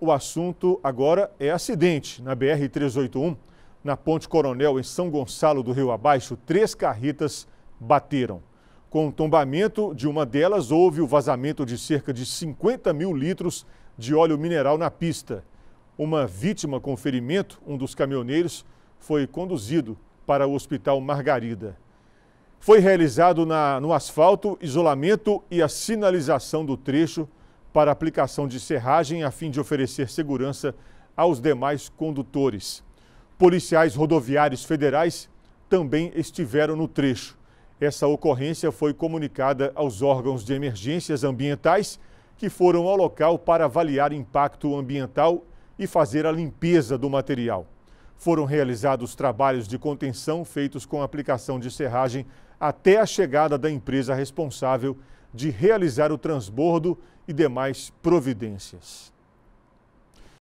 O assunto agora é acidente na BR-381, na Ponte Coronel, em São Gonçalo do Rio Abaixo. Três carretas bateram. Com o tombamento de uma delas, houve o vazamento de cerca de 50 mil litros de óleo mineral na pista. Uma vítima com ferimento, um dos caminhoneiros, foi conduzido para o Hospital Margarida. Foi realizado na, no asfalto, isolamento e a sinalização do trecho para aplicação de serragem a fim de oferecer segurança aos demais condutores. Policiais rodoviários federais também estiveram no trecho. Essa ocorrência foi comunicada aos órgãos de emergências ambientais que foram ao local para avaliar impacto ambiental e fazer a limpeza do material. Foram realizados trabalhos de contenção feitos com aplicação de serragem até a chegada da empresa responsável de realizar o transbordo e demais providências.